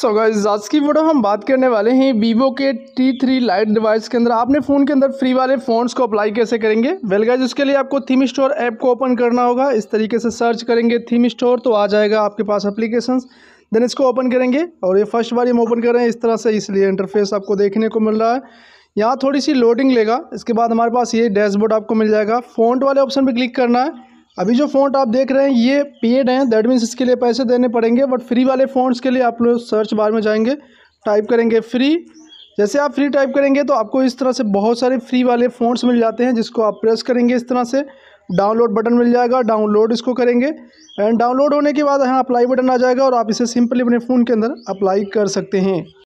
सो so guys आज की video हम बात करने वाले हैं वीवो के टी थ्री लाइट डिवाइस के अंदर आपने फ़ोन के अंदर फ्री वाले फ़ोन्स को अप्लाई कैसे करेंगे वेल गाइज उसके लिए आपको थीम स्टोर ऐप को ओपन करना होगा इस तरीके से सर्च करेंगे थीम स्टोर तो आ जाएगा आपके पास अप्लीकेशन देन इसको ओपन करेंगे और ये फर्स्ट बार हम ओपन कर रहे हैं इस तरह से इसलिए इंटरफेस आपको देखने को मिल रहा है यहाँ थोड़ी सी लोडिंग लेगा इसके बाद हमारे पास ये डैशबोर्ड आपको मिल जाएगा फ़ोन वाले ऑप्शन पर क्लिक करना है अभी जो फ़ॉन्ट आप देख रहे हैं ये पेड हैं दैट मीन्स इसके लिए पैसे देने पड़ेंगे बट फ्री वाले फ़ॉन्ट्स के लिए आप लोग सर्च बार में जाएंगे टाइप करेंगे फ्री जैसे आप फ्री टाइप करेंगे तो आपको इस तरह से बहुत सारे फ्री वाले फ़ॉन्ट्स मिल जाते हैं जिसको आप प्रेस करेंगे इस तरह से डाउनलोड बटन मिल जाएगा डाउनलोड इसको करेंगे एंड डाउनलोड होने के बाद यहाँ अप्लाई बटन आ जाएगा और आप इसे सिंपली अपने फ़ोन के अंदर अप्लाई कर सकते हैं